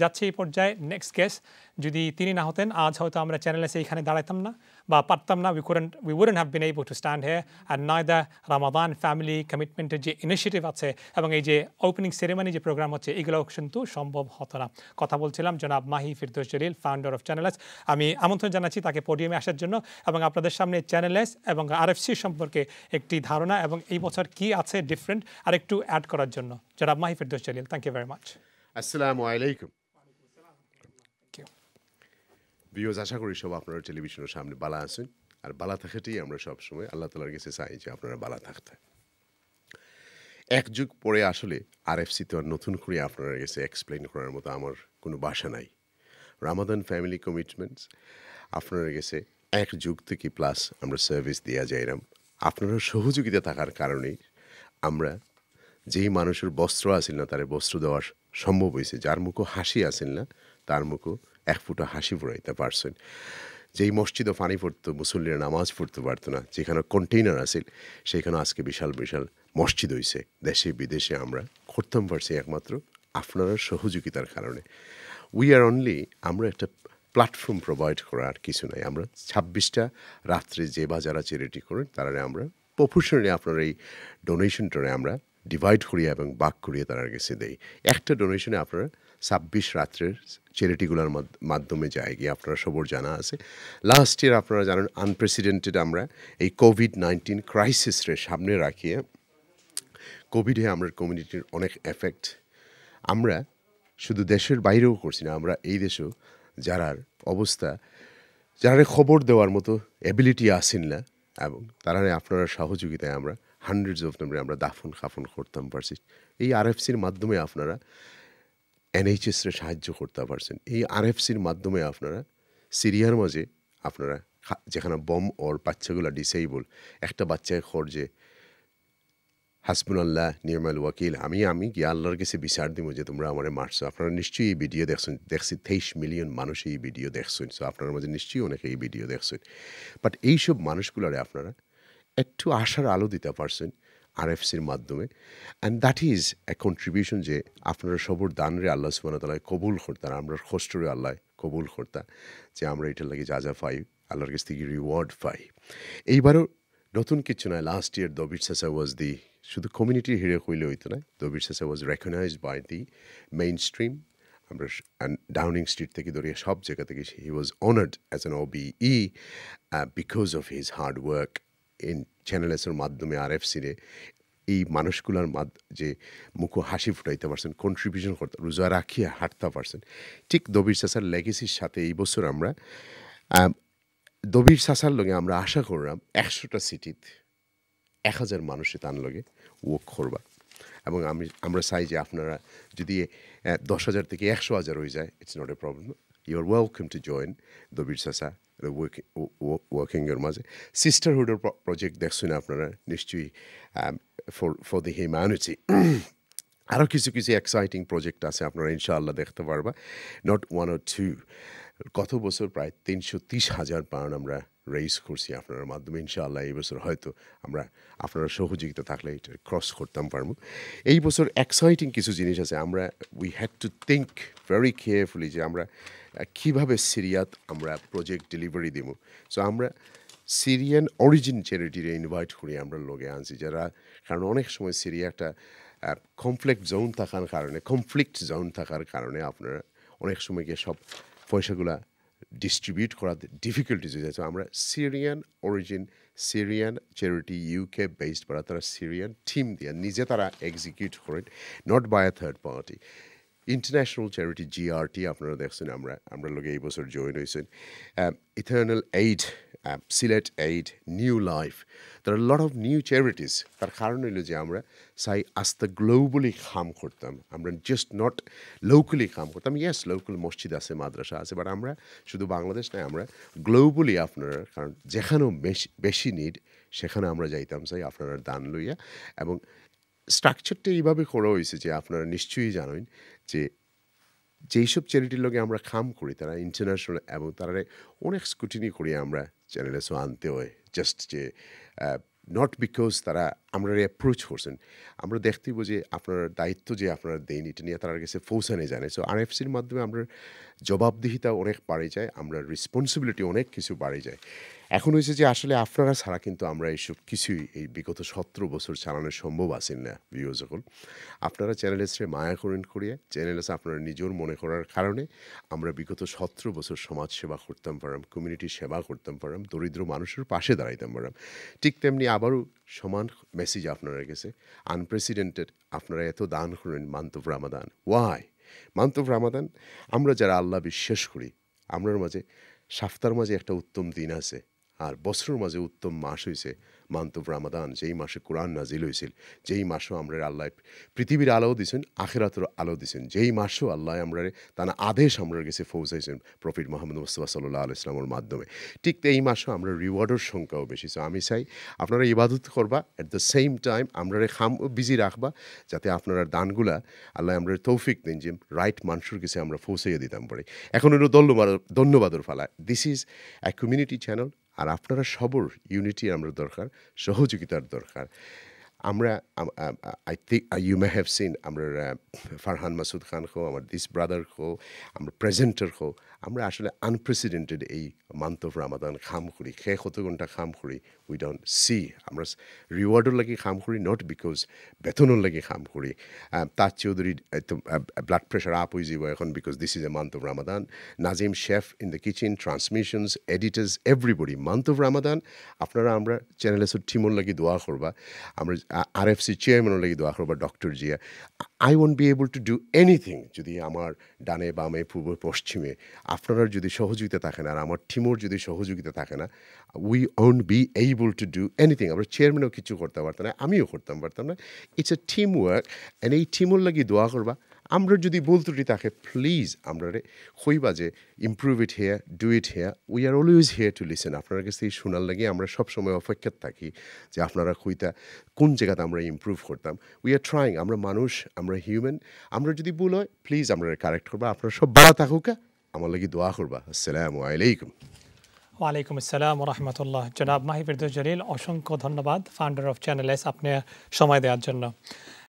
যাচ্ছে এই পর্যায়ে নেক্সট কেস যদি তিনি না হতেন আজ হয়তো আমরা চ্যানেলে সেইখানে দাঁড়াতাম না বা পারতাম না we couldn't we wouldn't have been able to stand হে আর নয় দ্য রামাদান ফ্যামিলি কমিটমেন্টের যে ইনিশিয়েটিভ আছে এবং এই যে ওপেনিং সেরেমনি যে প্রোগ্রাম হচ্ছে এগুলো কিন্তু সম্ভব হতো না কথা বলছিলাম জনাব Mahi Firdous Jalil founder of channel S আমি আমন্ত্রণ জানাচ্ছি তাকে পডিয়ামে আসার জন্য এবং আপনাদের সামনে চ্যানেলস এবং সি সম্পর্কে একটি ধারণা এবং এই বছর কি আছে ডিফারেন্ট আর একটু অ্যাড করার জন্য জনাব Mahi Firdous Jalil thank you very much আসসালামু আলাইকুম ভিউজ আশা করি সব আপনারা টেলিভিশনের সামনে বালা আছেন আর বালা থাকাটাই আমরা সবসময় আল্লাহ তালার কাছে চাই যে আপনারা বালা থাকতে এক যুগ পরে আসলে আর এফ সি তো আর নতুন করে আপনার কাছে এক্সপ্লেন করার মতো আমার কোনো বাসা নাই রামাদান ফ্যামিলি কমিটমেন্টস আপনার কাছে এক যুগ থেকে প্লাস আমরা সার্ভিস দেওয়া যাইলাম আপনারা সহযোগিতা থাকার কারণে আমরা যেই মানুষের বস্ত্র আসেন না তার বস্ত্র দেওয়ার সম্ভব হয়েছে যার মুখও হাসি আসেন না তার মুখও এক ফুটো হাসি ফুরাইতে পারছেন যেই মসজিদও পানি পড়তো মুসল্লিরা নামাজ পড়তে পারতো না যেখানে কন্টেইনার আছে সেখানে আজকে বিশাল বিশাল মসজিদ হয়েছে দেশে বিদেশে আমরা করতাম পারছি একমাত্র আপনারা সহযোগিতার কারণে উই আর অনলি আমরা একটা প্ল্যাটফর্ম প্রোভাইড করা আর কিছু নাই আমরা ছাব্বিশটা রাত্রে যে বা যারা চ্যারিটি করেন তারা আমরা প্রফেশনালি আপনার এই ডোনেশনটা আমরা ডিভাইড করিয়া এবং বাক করিয়া তারা কাছে দেই একটা ডোনেশনে আপনারা ছাব্বিশ রাত্রের চ্যারিটিগুলোর মাধ্যমে যায় গিয়ে আপনারা সবর জানা আছে লাস্ট ইয়ার আপনারা জানেন আনপ্রেসিডেন্টেড আমরা এই কোভিড নাইন্টিন ক্রাইসিসরে সামনে রাখিয়ে কোভিডে আমরা কমিউনিটির অনেক এফেক্ট আমরা শুধু দেশের বাইরেও করছি না আমরা এই দেশেও যারার অবস্থা যারা খবর দেওয়ার মতো অ্যাবিলিটি আসেন না এবং তারা আপনারা সহযোগিতায় আমরা হান্ড্রেডস অফ নম্বরে আমরা দাফন খাফন করতাম পারছি এই আরএফসির মাধ্যমে আপনারা এনএইচএসরে সাহায্য করতে পারছেন এই আরএফসির মাধ্যমে আপনারা সিরিয়ার মাঝে আপনারা যেখানে বম ওর বাচ্চাগুলো ডিসেবল একটা বাচ্চায় খরচে হাসবুল্লাহ নির্মাল ওয়াকিল আমি আমি গিয়ে আল্লাহর কাছে বিচার দিব যে তোমরা আমার মারছো আপনারা নিশ্চয়ই এই ভিডিও দেখছেন দেখছি তেইশ মিলিয়ন মানুষ এই ভিডিও দেখছেন সো আপনার মাঝে নিশ্চয়ই অনেকে এই ভিডিও দেখছেন বাট এইসব মানুষগুলারে আপনারা একটু আশার আলো দিতে পারছেন আরএফসির মাধ্যমে and that is a contribution যে আপনারা সবর দানরে আল্লাহ সুবাহতালায় কবুল করতেন আমরা কষ্টরে আল্লাহ কবুল করতাম যে আমরা এটার লাগে যা যা পাই আল্লাহর কাছ থেকে রিওয়ার্ড পাই এইবারও নতুন কিছু নয় লাস্ট ইয়ার দবির সাসা ওয়াজ দি শুধু কমিউনিটির হিরে হইলে হইতো না Dabir Sasa was recognised by the mainstream আমরা ডাউনিং স্ট্রিট থেকে ধরিয়ে সব জায়গা থেকে he was honoured as an ই because of his hard work channel এসের মাধ্যমে আর এফ সিরে এই মানুষগুলোর যে মুখ হাসি ফুটাইতে পারছেন কন্ট্রিবিউশন করতে রোজা রাখিয়া হাঁটতে পারছেন ঠিক দবির সাসার লেগেসির সাথে এই বছর আমরা দবির সাসার লগে আমরা আশা করলাম একশোটা সিটিত এক হাজার মানুষে তার লগে ওয়ক করবা এবং আমি আমরা চাই যে আপনারা যদি দশ হাজার থেকে একশো হাজার হয়ে যায় it's not a problem you are welcome to join Dabir Sasa ওয়ার্কিংয়ের মাঝে সিস্টারহুডের প্রজেক্ট দেখছেন আপনারা নিশ্চয়ই ফর ফর দি হিউম্যানিটি আরও কিছু কিছু এক্সাইটিং প্রজেক্ট আছে আপনারা ইনশাআল্লাহ দেখতে পারবা নট ওয়ান ও টু কত বছর প্রায় তিনশো তিরিশ হাজার পাউন্ড আমরা রেইস করছি আপনার মাধ্যমে ইনশাআল্লাহ এই বছর হয়তো আমরা আপনার সহযোগিতা থাকলে এটা ক্রস করতাম পারবো এই বছর এক্সাইটিং কিছু জিনিস আছে আমরা we had to think very carefully যে আমরা কীভাবে সিরিয়াত আমরা প্রজেক্ট ডেলিভারি দেব সো আমরা সিরিয়ান অরিজিন চ্যারিটিরে ইনভাইট করি আমরা লোকে আনছি যারা কারণ অনেক সময় সিরিয়া একটা কমপ্লেক্ট জোন থাকার কারণে কমফ্লিক্ট জোন থাকার কারণে আপনারা অনেক সময় গিয়ে সব পয়সাগুলা ডিস্ট্রিবিউট করা ডিফিকাল্টিজ হয়ে যাচ্ছে আমরা Syrian origin Syrian charity UK based বা তারা সিরিয়ান টিম দিয়ে নিজে তারা এক্সিকিউট করেন not by a third party international charity GRT আপনারা দেখছেন আমরা আমরা লোকে এই বছর জয়েন হয়েছেন ইথার্নাল এইড অ্যাপ সিলেট এইড নিউ লাইফ তার লট অফ নিউ চ্যারিটিস তার কারণ হইল যে আমরা সাই আস্তে গ্লোবালি কাম করতাম আমরা জাস্ট নট লোকালি কাম করতাম ইয়েস লোকাল মসজিদ আছে মাদ্রাসা আছে বাট আমরা শুধু বাংলাদেশ নয় আমরা গ্লোবালি আপনারা কারণ যেখানেও বেশি বেশি নিড সেখানে আমরা যাইতাম সাই আপনারা দান লইয়া এবং স্ট্রাকচারটা এইভাবে করা হয়েছে যে আপনারা নিশ্চয়ই জানেন যে যেইসব চ্যারিটির লোকে আমরা খাম করি তারা ইন্টারন্যাশনাল এবং তারা অনেক স্কুটিনি করি আমরা චැනල ස්වාන්තයෝයි ජස්ට්චේ not because there are আমরা অ্যাপ্রোচ করছেন আমরা দেখতেইব যে আপনার দায়িত্ব যে আপনারা দেন এটা নিয়ে তারা কাছে পৌঁছানে জানে সো আরএফসির মাধ্যমে আমরা জবাবদিহিতা অনেক বাড়ে যায় আমরা রেসপন্সিবিলিটি অনেক কিছু বাড়ে যায় এখন হয়েছে যে আসলে আপনারা ছাড়া কিন্তু আমরা এইসব কিছুই এই বিগত সতেরো বছর চালানো সম্ভব আছেন না ভিউজ সকল আপনারা এসে মায়া করেন করিয়া এসে আপনারা নিজের মনে করার কারণে আমরা বিগত সতেরো বছর সমাজ সেবা করতাম পারলাম কমিউনিটি সেবা করতাম পারলাম দরিদ্র মানুষের পাশে দাঁড়াইতাম পারলাম ঠিক তেমনি আবারও সমান মেসেজ আপনারা গেছে আনপ্রেসিডেন্টেড আপনারা এত দান করেন month of Ramadan why month of Ramadan আমরা যারা আল্লাহ বিশ্বাস করি আমরার মাঝে সাফতার মাঝে একটা উত্তম দিন আছে আর বছরের মাঝে উত্তম মাস হয়েছে মান্তব রামাদান যেই মাসে কোরআন নাজিল হয়েছিল যেই মাসও আমরা আল্লাহ পৃথিবীর আলো দিয়েছেন আখেরাতের আলো দিয়েছেন যেই মাসও আল্লাহ আমরা তার আদেশ আমরা গেছে পৌঁছাইছেন প্রফিট মোহাম্মদ মুস্তফা সাল্লাহ আল ইসলামের মাধ্যমে ঠিক এই মাসও আমরা রিওয়ার্ডের সংখ্যাও বেশি সো আমি চাই আপনারা ইবাদত করবা অ্যাট দ্য সেম টাইম আমরা খাম বিজি রাখবা যাতে আপনারা দানগুলা আল্লাহ আমরা তৌফিক দিন যে রাইট মানুষের কাছে আমরা পৌঁছাইয়ে দিতাম পারি এখন হলো ধন্যবাদ ধন্যবাদের ফালা this is a community channel আর আপনারা সবর ইউনিটি আমরা দরকার সহযোগিতার দরকার আমরা I think you may have seen আমরা ফারহান মাসুদ খান হো আমার দিস ব্রাদার হো আমরা প্রেজেন্টার হো আমরা আসলে আনপ্রেসিডেন্টেড এই মান্থ অফ রামাদান খাম করি সে সত ঘণ্টা খাম করি উই ডোন্ট সি আমরা রিওয়ার্ডর লাগি খাম করি নট বিকজ বেতনের লাগি খাম করি তাজ চৌধুরীর ব্লাড প্রেশার আপ হয়ে যাব এখন because this is a month of Ramadan Nazim chef in the kitchen transmissions editors everybody month of Ramadan আপনারা আমরা চ্যানেল এসব টিমর লাগি দোয়া করবা আমরা আর এফ সি চেয়ারম্যানের লাগি দোয়া করবা doctor Zia I won't be able to do anything যদি আমার ডানে বামে পূর্ব পশ্চিমে আপনারা যদি সহযোগিতা থাকে না আর আমার টিমোর যদি সহযোগিতা থাকে না we won't be able to do anything আমরা চেয়ারম্যানও কিছু করতে পারতাম না আমিও করতাম পারতাম না it's a team work and এই টিমোর লাগি দোয়া করবা আমরা যদি বলতুটি ত্রুটি থাকে প্লিজ আমরা রে হইবা যে improve it here do it here we are always here to listen আপনার কাছে এই শোনার লাগে আমরা সবসময় অপেক্ষা থাকি যে আপনারা হইতা কোন জায়গাতে আমরা ইম্প্রুভ করতাম উই আর ট্রাইং আমরা মানুষ আমরা হিউম্যান আমরা যদি ভুল হয় প্লিজ আমরা কারেক্ট করবো আপনারা সব বাড়া থাকুকা হ্যাঁ? আমার লাগি দোয়া করবা আসসালামু আলাইকুম ওয়ালাইকুম আসসালাম রহমতুল্লাহ জনাব মাহিবির জলিল অসংখ্য ধন্যবাদ ফাউন্ডার অফ চ্যানেল এস আপনি সময় দেওয়ার জন্য